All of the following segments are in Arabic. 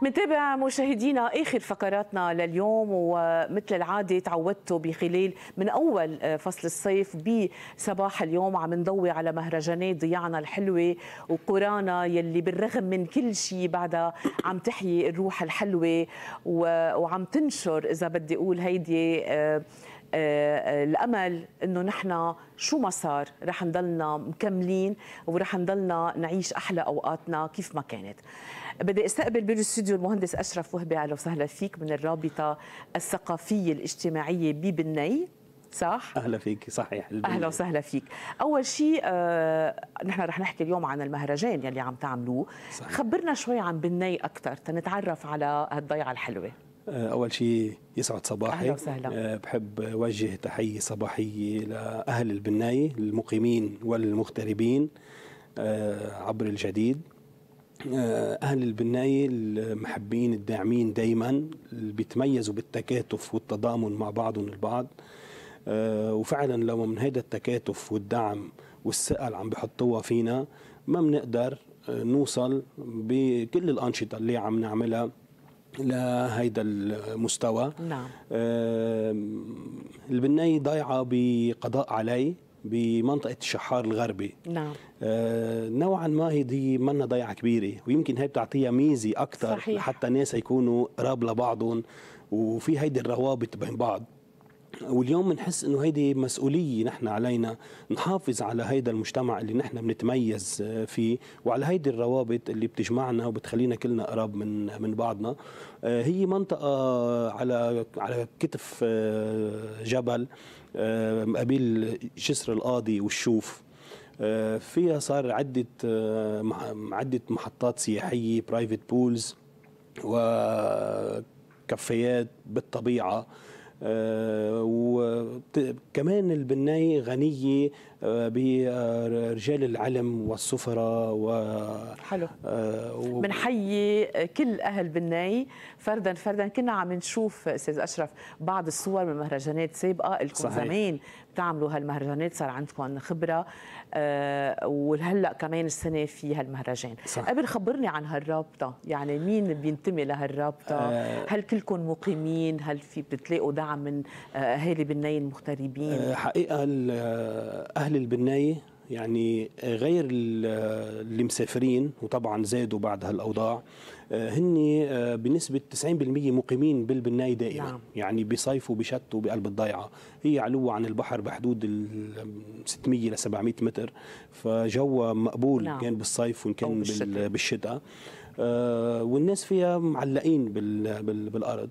منتابع مشاهدينا اخر إيه فقراتنا لليوم ومثل العاده تعودتوا بخلال من اول آه، فصل الصيف بصباح اليوم عم نضوي على مهرجانات ضيعنا الحلوه وقرانا يلي بالرغم من كل شيء بعدها عم تحيي الروح الحلوه وعم تنشر اذا بدي اقول هيدي آه، آه، الامل انه نحن شو ما صار رح نضلنا مكملين ورح نضلنا نعيش احلى اوقاتنا كيف ما كانت بدي استقبل بالاستوديو المهندس اشرف وهبي اهلا وسهلا فيك من الرابطه الثقافيه الاجتماعيه ببني صح؟ اهلا فيك صحيح البنية. اهلا وسهلا فيك، اول شيء آه نحن رح نحكي اليوم عن المهرجان يلي عم تعملوه، صحيح. خبرنا شوي عن بني اكثر تنتعرف على هالضيعه الحلوه آه، أول شيء يسعد صباحي أهلا وسهلا. آه، بحب أوجه تحية صباحية لأهل البناية المقيمين والمغتربين آه، عبر الجديد أهل البناية المحبين الداعمين دايما اللي بيتميزوا بالتكاتف والتضامن مع بعضهم البعض وفعلا لو من هذا التكاتف والدعم والثقة اللي عم بحطوها فينا ما بنقدر نوصل بكل الأنشطة اللي عم نعملها لهيدا المستوى نعم البناية ضايعة بقضاء علي بمنطقة الشحار الغربي نعم آه نوعا ما هي دي منا ضيعة كبيرة ويمكن هي بتعطيها ميزة أكثر صحيح. لحتى ناس يكونوا قراب لبعضهم وفي هيدي الروابط بين بعض واليوم بنحس انه هيدي مسؤوليه نحن علينا نحافظ على هيدا المجتمع اللي نحن بنتميز آه، فيه وعلى هيدي الروابط اللي بتجمعنا وبتخلينا كلنا قراب من من بعضنا آه، هي منطقه على على كتف آه، جبل مقابل جسر القاضي والشوف فيها صار عده عده محطات سياحيه برايفت بولز وكافيات بالطبيعه آه، وكمان البناية غنية برجال العلم والسفراء و حلو بنحيي آه، كل اهل بني فردا فردا كنا عم نشوف استاذ اشرف بعض الصور من مهرجانات سابقه لكم زمان بتعملوا هالمهرجانات صار عندكم خبره آه، وهلا كمان السنه في هالمهرجان صح. قبل خبرني عن هالرابطه يعني مين بينتمي لهالرابطه آه هل كلكم مقيمين هل في بتلاقوا دعم من آه، اهالي بني المغتربين آه حقيقه أهل البناية يعني غير اللي مسافرين وطبعا زادوا بعد هالاوضاع آه، هن آه، بنسبه 90% مقيمين بالبنايه دائما نعم. يعني بيصيفوا بشتوا بقلب الضيعه هي علوه عن البحر بحدود ال 600 ل 700 متر فجوها مقبول نعم. كان بالصيف وان كان بالشتاء, بالشتاء. آه، والناس فيها معلقين بالارض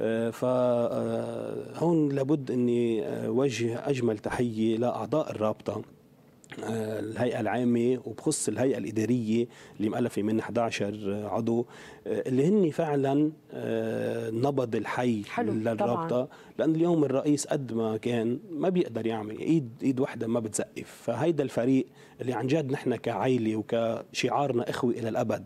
آه، فهون لابد اني اوجه اجمل تحيه لاعضاء الرابطه آه، الهيئة العامة وبخص الهيئة الإدارية اللي مؤلفة من 11 عضو آه، اللي هن فعلا نبض الحي حلو للرابطة طبعاً. لأن اليوم الرئيس قد ما كان ما بيقدر يعمل إيد إيد واحدة ما بتزقف فهيدا الفريق اللي عن جد نحن كعائلة وكشعارنا إخوة إلى الأبد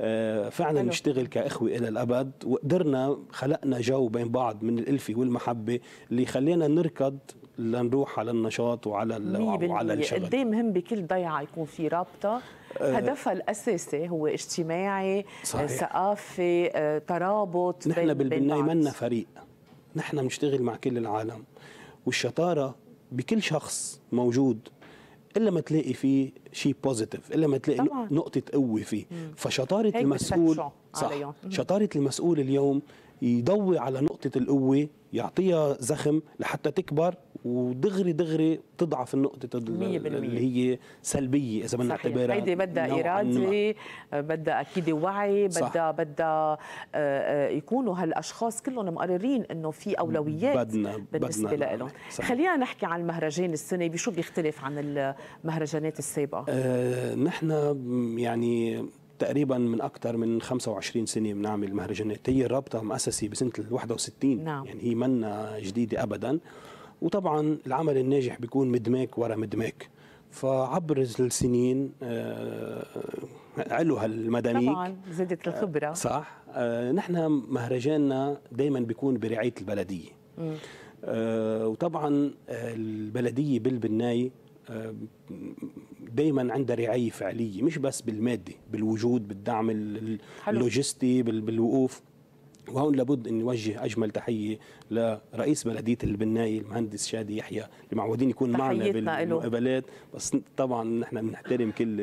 آه، فعلا ألو. نشتغل كإخوة إلى الأبد وقدرنا خلقنا جو بين بعض من الألفة والمحبة اللي خلينا نركض لنروح على النشاط وعلى وعلى الشغل قد مهم بكل ضيعه يكون في رابطه آه. هدفها الاساسي هو اجتماعي آه، صحيح. ثقافي ترابط نحن بالبناي منا فريق نحن بنشتغل مع كل العالم والشطاره بكل شخص موجود الا ما تلاقي فيه شيء بوزيتيف الا ما تلاقي طبعا. نقطه قوه فيه مم. فشطاره المسؤول صح شطاره المسؤول اليوم يضوي على نقطه القوه يعطيها زخم لحتى تكبر ودغري دغري تضعف النقطة اللي هي سلبية إذا بدنا نعتبرها هيدي بدها إرادة بدها أكيد وعي بدها بدها آه، آه، يكونوا هالأشخاص كلهم مقررين إنه في أولويات بدنا بالنسبة بدنا لهم خلينا نحكي عن المهرجان السنة بشو بيختلف عن المهرجانات السابقة أه نحن يعني تقريبا من اكثر من 25 سنه بنعمل مهرجانات هي الرابطه مؤسسه بسنه ال 61 نعم. يعني هي منا جديده ابدا وطبعا العمل الناجح بيكون مدماك ورا مدماك فعبر السنين آه، علوا هالمدانيك طبعا زادت الخبره آه، صح آه، نحن مهرجاننا دائما بيكون برعايه البلديه آه وطبعا البلديه بالبناي دائما عندها رعايه فعليه مش بس بالماده بالوجود بالدعم اللوجستي بالوقوف وهون لابد ان نوجه اجمل تحيه لرئيس بلديه البنايه المهندس شادي يحيى اللي معودين يكون معنا بالمقابلات بس طبعا نحن بنحترم كل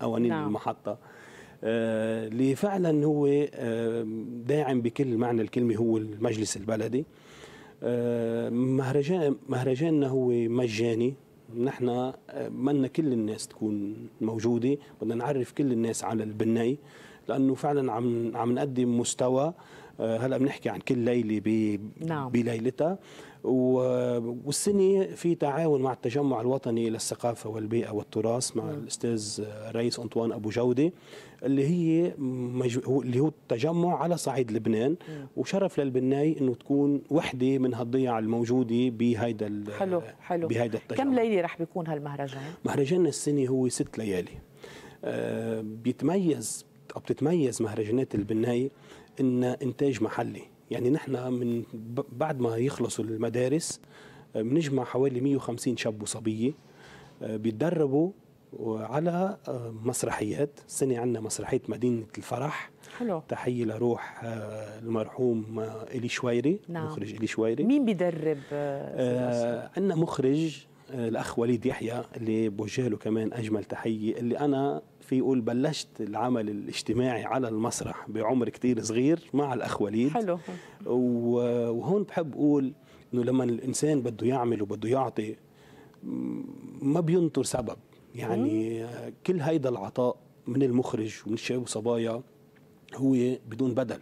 قوانين نعم. المحطه آه، اللي آه فعلا هو آه داعم بكل معنى الكلمه هو المجلس البلدي آه مهرجان مهرجاننا هو مجاني نحن بدنا آه، كل الناس تكون موجوده بدنا نعرف كل الناس على البناي لانه فعلا عم عم نقدم مستوى آه، هلا بنحكي عن كل ليله ب... نعم. بليلتها والسنه في تعاون مع التجمع الوطني للثقافه والبيئه والتراث مع نعم. الاستاذ آه، رئيس انطوان ابو جوده اللي هي مج... اللي هو التجمع على صعيد لبنان نعم. وشرف للبناي انه تكون وحده من هالضيع الموجوده بهيدا ال... حلو حلو بهيدا التجمع كم ليله رح بيكون هالمهرجان؟ مهرجان السنه هو ست ليالي آه، بيتميز او بتتميز مهرجانات البنايه ان انتاج محلي يعني نحن من بعد ما يخلصوا المدارس آه، بنجمع حوالي 150 شاب وصبيه آه، بيتدربوا على آه، مسرحيات السنة عندنا مسرحية مدينة الفرح حلو تحية لروح المرحوم إلي شويري نعم. مخرج إلي شويري مين بيدرب آه عندنا مخرج الاخ وليد يحيى اللي بوجه له كمان اجمل تحيه اللي انا في يقول بلشت العمل الاجتماعي على المسرح بعمر كتير صغير مع الاخ وليد حلو وهون بحب اقول انه لما الانسان بده يعمل وبده يعطي ما بينطر سبب يعني كل هيدا العطاء من المخرج ومن الشباب وصبايا هو بدون بدل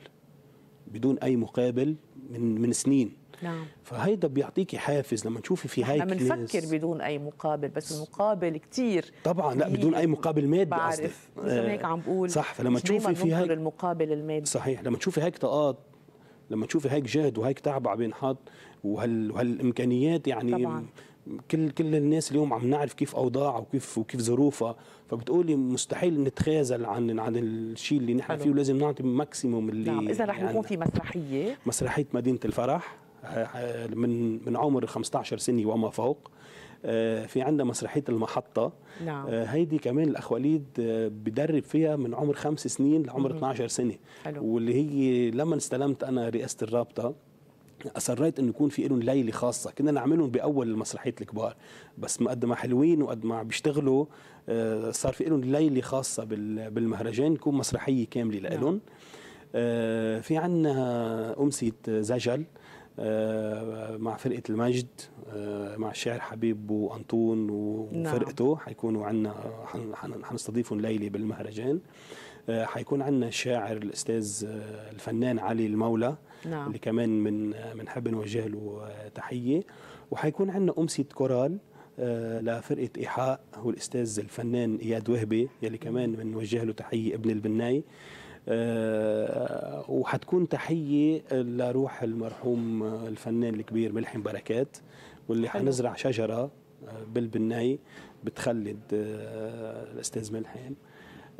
بدون اي مقابل من من سنين نعم فهيدا بيعطيكي حافز لما تشوفي في هاي احنا بنفكر بدون اي مقابل بس المقابل كثير طبعا لا يعني بدون اي مقابل مادي بعرف قصدي هيك عم بقول صح فلما تشوفي في هيك المقابل المادي صحيح لما تشوفي هيك طاقات لما تشوفي هيك جهد وهيك تعب عم ينحط وهال وهالامكانيات يعني طبعا. كل كل الناس اليوم عم نعرف كيف اوضاعها وكيف وكيف ظروفها فبتقولي مستحيل نتخاذل عن عن الشيء اللي نحن فيه ولازم نعطي ماكسيموم اللي نعم اذا رح يكون في مسرحيه مسرحيه مدينه الفرح آه، آه، من من عمر 15 سنه وما فوق آه، في عندنا مسرحيه المحطه نعم. هيدي كمان الاخ وليد بدرب فيها من عمر خمس سنين لعمر 12 سنه حلو. واللي هي لما استلمت انا رئاسه الرابطه اصريت انه يكون في لهم ليله خاصه كنا نعملهم باول مسرحيه الكبار بس قد ما حلوين وقد ما بيشتغلوا آه، صار في لهم ليله خاصه بالمهرجان تكون مسرحيه كامله نعم. لهم آه، في عندنا امسيه زجل آه، مع فرقة المجد مع الشاعر حبيب وأنطون نعم. وفرقته حيكونوا عندنا حنستضيفهم ليلة بالمهرجان حيكون عندنا الشاعر الاستاذ آه، الفنان علي المولى نعم. اللي كمان من بنحب آه، نوجه له آه، تحيه وحيكون عندنا امسيه كورال لفرقه ايحاء والاستاذ الفنان اياد وهبي يلي كمان بنوجه له تحيه ابن البناي أه وحتكون تحية لروح المرحوم الفنان الكبير ملحم بركات واللي حنزرع شجرة بالبناي بتخلد الأستاذ ملحم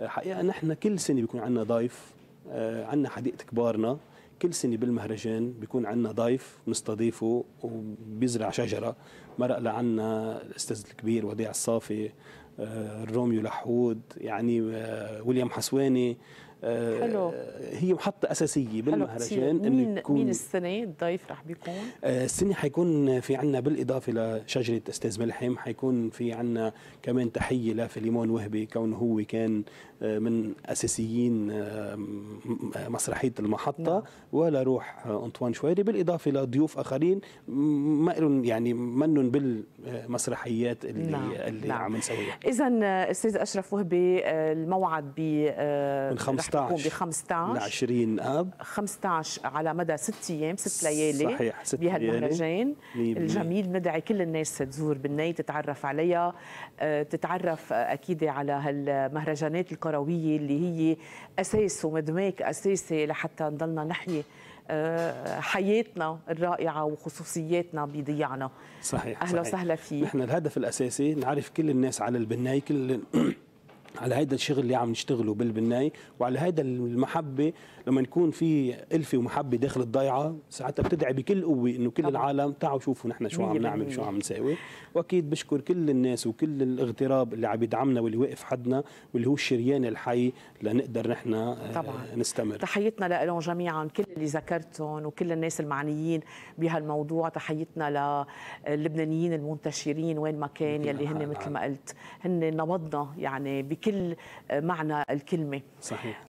حقيقه نحن كل سنه بيكون عندنا ضيف آه، عندنا حديقه كبارنا كل سنه بالمهرجان بيكون عندنا ضيف نستضيفه وبيزرع شجره مرق لعنا الاستاذ الكبير وديع الصافي آه، روميو لحود يعني آه، ويليام حسواني حلو. آه، هي محطة أساسية بالمهرجان مين, يكون مين السنة الضيف رح بيكون؟ آه، السنة حيكون في عنا بالإضافة لشجرة أستاذ ملحم حيكون في عنا كمان تحية لفيليمون وهبي كونه هو كان آه، من أساسيين مسرحية المحطة نعم. ولا روح أنطوان شويري بالإضافة لضيوف آخرين ما يعني منن بالمسرحيات اللي, نعم. اللي نعم. عم نسويها إذا أستاذ أشرف وهبي الموعد ب من خمس تقوم ب 15 ل 20 اب 15 على مدى ست ايام ست ليالي صحيح ست ليالي بهالمهرجان الجميل بندعي كل الناس تزور بالني تتعرف عليها آه، تتعرف اكيد على هالمهرجانات الكرويه اللي هي اساس ومدماك اساسي لحتى نضلنا نحيي آه، حياتنا الرائعة وخصوصياتنا بضياعنا صحيح أهلا وسهلا فيك نحن الهدف الأساسي نعرف كل الناس على البناي كل على هيدا الشغل اللي عم نشتغله بالبناي وعلى هيدا المحبه لما يكون في الفه ومحبه داخل الضيعه ساعتها بتدعي بكل قوه انه كل طبعا. العالم تعوا شوفوا نحن شو عم نعمل شو عم نساوي واكيد بشكر كل الناس وكل الاغتراب اللي عم يدعمنا واللي واقف حدنا واللي هو الشريان الحي لنقدر نحن آه، طبعا. نستمر تحيتنا لهم جميعا كل اللي ذكرتهم وكل الناس المعنيين بهالموضوع تحيتنا آه، للبنانيين المنتشرين وين ما كان يلي هن مثل ما قلت هن نبضنا يعني بكل بكل معنى الكلمه صحيح